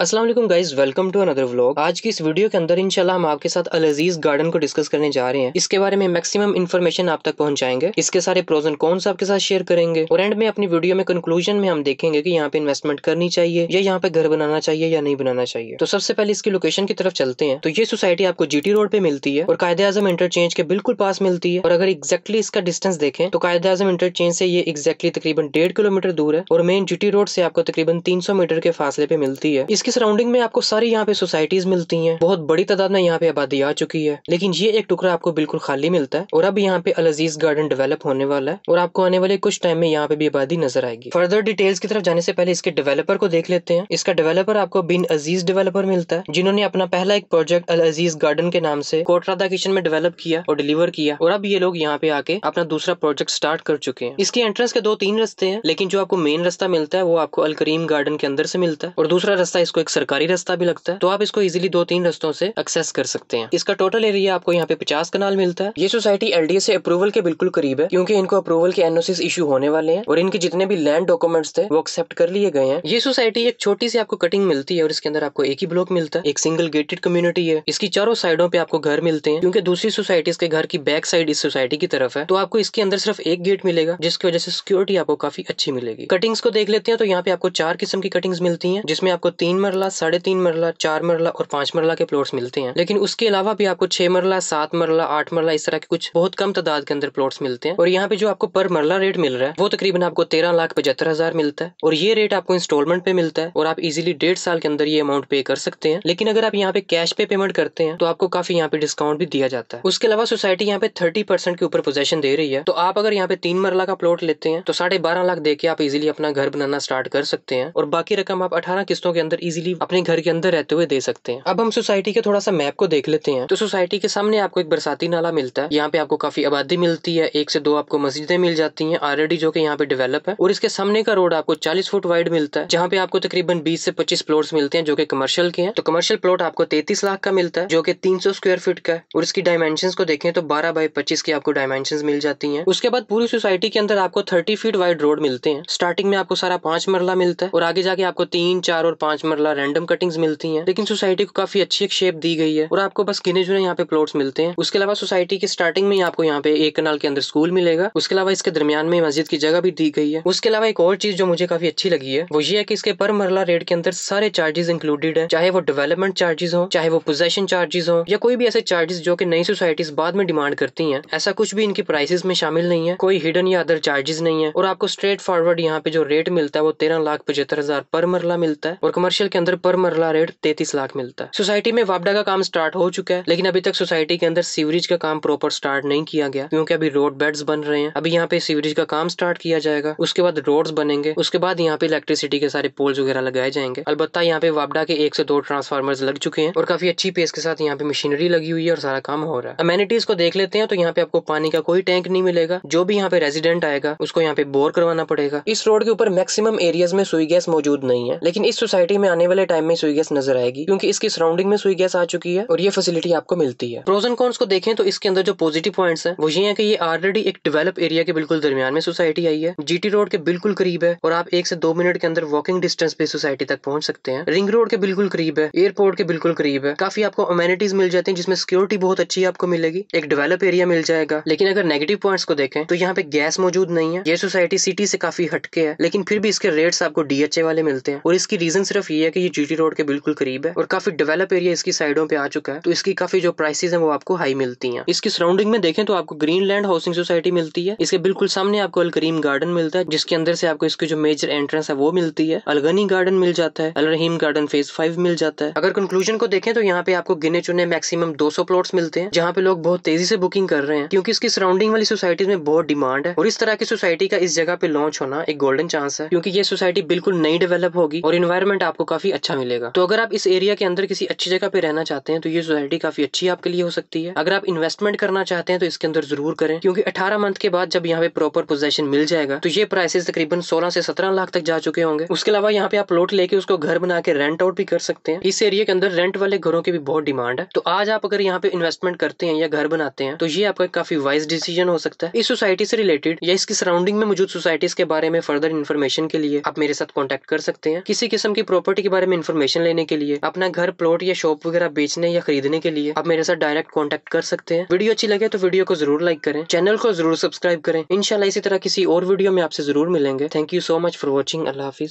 Aslam guys welcome to another vlog आज की इस वीडियो के अंदर इंशाल्लाह हम आपके साथ अल अजीज गार्डन को डिस्कस करने जा रहे हैं इसके बारे में मैक्सिमम इन्फॉर्मेशन आप तक पहुंचाएंगे इसके सारे प्रोज एंड कॉन्स आपके साथ शेयर करेंगे और एंड में अपनी वीडियो में कंक्लूजन में हम देखेंगे कि यहाँ पे इन्वेस्टमेंट करनी चाहिए या यहाँ पे घर बनाना चाहिए या नहीं बनाना चाहिए तो सबसे पहले इसकी लोकेशन की तरफ चलते हैं तो ये सोसाइटी आपको जी रोड पे मिलती है और कायदे आजम इंटरचेंज के बिल्कुल पास मिलती है और अगर एक्जैक्टली इसका डिस्टेंस देखें तो कायदे आजम इंटरचेंज से ये एक्जैक्टली तकरीबन डेढ़ किलोमीटर दूर है और मेन जी रोड से आपको तकरीबन तीन मीटर के फासले पे मिलती है इसके सराउंडिंग में आपको सारी यहाँ पे सोसाइटीज मिलती हैं बहुत बड़ी तादाद में यहाँ पे आबादी आ चुकी है लेकिन ये एक टुकड़ा आपको बिल्कुल खाली मिलता है और अब यहाँ पे अलजीज गार्डन डेवलप होने वाला है और आपको आने वाले कुछ टाइम में यहाँ पे भी आबादी नजर आएगी फर्दर डिटेल्स की तरफ जाने से पहले इसके डेवलपर को देख लेते हैं इसका डेवलपर आपको बिन अजीज डेवलपर मिलता है जिन्होंने अपना पहला एक प्रोजेक्ट अल अजीज गार्डन के नाम से कोटरादा किचन में डेवलप किया और डिलीवर किया और अब ये लोग यहाँ पे आके अपना दूसरा प्रोजेक्ट स्टार्ट कर चुके हैं इसके एंट्रेंस के दो तीन रस्ते हैं लेकिन जो आपको मेन रास्ता मिलता है वो आपको अल करीम गार्डन के अंदर से मिलता है और दूसरा रास्ता इसको एक सरकारी रास्ता भी लगता है तो आप इसको इजिली दो तीन रस्तों से एक्सेस कर सकते हैं इसका टोटल एरिया आपको यहाँ पे पचास कनाल मिलता है ये सोसाइटी एल से अप्रूवल के बिल्कुल करीब है क्योंकि इनको अप्रूवल के एनओसिस इशू होने वाले हैं और इनके जितने भी लैंड डॉक्यूमेंट्स थे वो एक्सेप्ट कर लिए गए हैं ये सोसाइटी एक छोटी सी आपको कटिंग मिलती है और इसके अंदर आपको एक ही ब्लॉक मिलता है एक सिंगल गेटेड कम्युनिटी है इसकी चारों साइडों पे आपको घर मिलते हैं क्योंकि दूसरी सोसाइटीज के घर की बैक साइड इस सोसाइटी की तरफ है तो आपको इसके अंदर सिर्फ एक गेट मिलेगा जिसकी वजह से सिक्योरिटी आपको काफी अच्छी मिलेगी कटिंग्स को देख लेते हैं तो यहाँ पे आपको चार किस्म की कटिंग्स मिलती है जिसमें आपको तीन मरला साढ़े तीन मरला चार मरला और पांच मरला के प्लॉट्स मिलते हैं लेकिन उसके अलावा भी आपको छह मरला सात मरला आठ मरला इस तरह के कुछ बहुत कम तादाद के अंदर प्लॉट्स मिलते हैं और यहाँ पे जो आपको पर मरला रेट मिल रहा है वो तकरीबन आपको तेरह लाख पचहत्तर हजार मिलता है और ये रेट आपको इंस्टॉलमेंट पे मिलता है और आप इजिली डेढ़ साल के अंदर ये अमाउंट पे कर सकते हैं लेकिन अगर आप यहाँ पे कैश पे पेमेंट करते हैं तो आपको काफी यहाँ पे डिस्काउंट भी दिया जाता है उसके अलावा सोसाइटी यहाँ पे थर्टी परसेंट के ऊपर पोजेशन दे रही है तो आप अगर यहाँ पे तीन मरला का प्लॉट लेते हैं तो साढ़े बारह लाख दे आप इजिली अपना घर बनाना स्टार्ट कर सकते हैं और बाकी रकम आप अठारह किस्तों के अंदर इजीली अपने घर के अंदर रहते हुए दे सकते हैं अब हम सोसाइटी के थोड़ा सा मैप को देख लेते हैं तो सोसाइटी के सामने आपको एक बरसाती नाला मिलता है यहाँ पे आपको काफी आबादी मिलती है एक से दो आपको मस्जिदें मिल जाती है ऑलरेडी जो की यहाँ पे डेवलप है और इसके सामने का रोड आपको चालीस फुट वाइड मिलता है जहाँ पे आपको तकरीबन बीस से पच्चीस प्लॉट मिलते हैं जो की कमर्शियल के हैं तो कमर्शियल प्लॉट आपको तैतीस लाख का मिलता है जो की तीन स्क्वायर फीट का है और इसकी डायमेंशन को देखें तो बारह बाई पच्चीस की आपको डायमेंशन मिल जाती है उसके बाद पूरी सोसाइटी के अंदर आपको थर्टी फीट वाइड रोड मिलते हैं स्टार्टिंग में आपको सारा पांच मरला मिलता है और आगे जाके आपको तीन चार और पांच मरला मरला रैंडम कटिंग्स मिलती हैं लेकिन सोसाइटी को काफी अच्छी एक शेप दी गई है और आपको बस गिने जुने यहाँ पे प्लॉट्स मिलते हैं उसके अलावा सोसाइटी की स्टार्टिंग में आपको यहाँ पे एक कनाल के अंदर स्कूल मिलेगा उसके अलावा इसके दरमियान में मस्जिद की जगह भी दी गई है उसके अलावा एक और चीज जो मुझे काफी अच्छी लगी है वो ये है कि इसके पर मरला रेट के अंदर सारे चार्जेस इंक्लूडेड है चाहे वो डेवलपमेंट चार्जेस हो चाहे वो पोजेशन चार्जेस हो या कोई भी ऐसे चार्जेस जो कि नई सोसाइटीज बाद में डिमांड करती हैं ऐसा कुछ भी इनकी प्राइसेस में शामिल नहीं है कोई हिडन या अदर चार्जेस नहीं है और आपको स्ट्रेट फॉरवर्ड यहाँ पे जो रेट मिलता है वो तेरह लाख पचहत्तर हजार पर मरला मिलता है और कमर्शियल के अंदर पर मरला रेट तैतीस लाख मिलता है सोसाइटी में वापडा का काम स्टार्ट हो चुका है लेकिन अभी तक सोसाइटी के अंदर सीवरेज का काम प्रॉपर स्टार्ट नहीं किया गया क्योंकि अभी रोड बेड्स बन रहे हैं अभी यहाँ पे सीवरेज का काम स्टार्ट किया जाएगा उसके बाद रोड्स बनेंगे उसके बाद यहाँ पे इलेक्ट्रिसिटी के सारे पोल्स वगैरह लगाए जाएंगे अलबत्ता यहाँ पे वापडा के एक से दो ट्रांसफार्मर्स लग चुके हैं और काफी अच्छी पेस के साथ यहाँ पे मशीनरी लगी हुई है और सारा काम हो रहा है अमेनिटीज को देख लेते हैं तो यहाँ पे आपको पानी का कोई टैंक नहीं मिलेगा जो भी यहाँ पे रेजिडेंट आएगा उसको यहाँ पे बोर करवाना पड़ेगा इस रोड के ऊपर मैक्सिमम एरियाज में सुई गैस मौजूद नहीं है लेकिन इस सोसाइटी में आने आने वाले टाइम में सुई गैस नजर आएगी क्योंकि इसकी सराउंडिंग में सुई गैस आ चुकी है और ये फैसिलिटी आपको मिलती है प्रोजन कॉन्स को देखें तो इसके अंदर जो पॉजिटिव पॉइंट है वो ये है कि ये ऑलरेडी एक डेवलप एरिया के बिल्कुल दरमियान में सोसाइटी आई है जी रोड के बिल्कुल करीब है और आप एक से दो मिनट के अंदर वॉकिंग डिस्टेंस पे सोसाइटी तक पहुंच सकते हैं रिंग रोड के बिल्कुल करीब है एयरपोर्ट के बिल्कुल करीब है काफी आपको अमेनिटीज मिल जाती है जिसमें सिक्योरिटी बहुत अच्छी आपको मिलेगी एक डेवलप एरिया मिल जाएगा लेकिन अगर नेगेटिव पॉइंट्स को देखें तो यहाँ पे गैस मौजूद नहीं है ये सोसाइटी सिटी से काफी हटके है लेकिन फिर भी इसके रेट्स आपको डीएचए वाले मिलते हैं और इसकी रीजन सिर्फ ये है कि ये जीटी रोड के बिल्कुल करीब है और काफी डेवलप एरिया इसकी साइडों पे आ चुका है तो इसकी काफी जो प्राइसेस हैं वो आपको हाई मिलती हैं इसकी सराउंडिंग में देखें तो आपको ग्रीन लैंड हाउसिंग सोसाइटी मिलती है इसके बिल्कुल सामने आपको अलकरीम गार्डन मिलता है जिसके अंदर से आपको इसकी जो मेजर एंट्रेंस है वो मिलती है अलगनी गार्डन मिल जाता है Al Rahim garden phase five मिल जाता है अगर कंक्लूजन को देखें तो यहाँ पे आपको गिने चुने मैक्सिमम दो सौ मिलते हैं जहाँ पे लोग बहुत तेजी से बुकिंग कर रहे हैं क्योंकि इसकी सराउंडिंग वाली सोसाइटीज में बहुत डिमांड है और इस तरह की सोसाइटी का इस जगह पे लॉन्च होना एक गोल्डन चांस है क्योंकि ये सोसाइटी बिल्कुल नई डेवलप होगी और इन्वायरमेंट आपको काफ़ी अच्छा मिलेगा तो अगर आप इस एरिया के अंदर किसी अच्छी जगह पे रहना चाहते हैं तो ये सोसाइटी काफ़ी अच्छी आपके लिए हो सकती है अगर आप इन्वेस्टमेंट करना चाहते हैं तो इसके अंदर जरूर करें क्योंकि अठारह मंथ के बाद जब यहाँ पे प्रॉपर पोजेशन मिल जाएगा तो ये प्राइसेस तकरीबन सोलह से सत्रह लाख तक जा चुके होंगे उसके अलावा यहाँ पे आप प्लॉट लेके उसको घर बना के रेंट आउट भी कर सकते हैं इस एरिया के अंदर रेंट वाले घरों की भी बहुत डिमांड है तो आज आप अगर यहाँ पे इन्वेस्टमेंट करते हैं या घर बनाते हैं तो ये आपका काफी वाइज डिसीजन हो सकता है इस सोसाइटी से रिलेटेड या इसकी सराउंडिंग में मौजूद सोसाइटीज के बारे में फर्दर इन्फॉर्मेशन के लिए आप मेरे साथ कॉन्टेक्ट कर सकते हैं किसी किस्म की प्रॉपर्टी के बारे में इन्फॉर्मेशन लेने के लिए अपना घर प्लॉट या शॉप वगैरह बेचने या खरीदने के लिए आप मेरे साथ डायरेक्ट कॉन्टेक्ट कर सकते हैं वीडियो अच्छी लगे तो वीडियो को जरूर लाइक करें चैनल को जरूर सब्सक्राइब करें इनशाला इसी तरह किसी और वीडियो में आपसे जरूर मिलेंगे thank you so much for watching अल्लाह हाफिज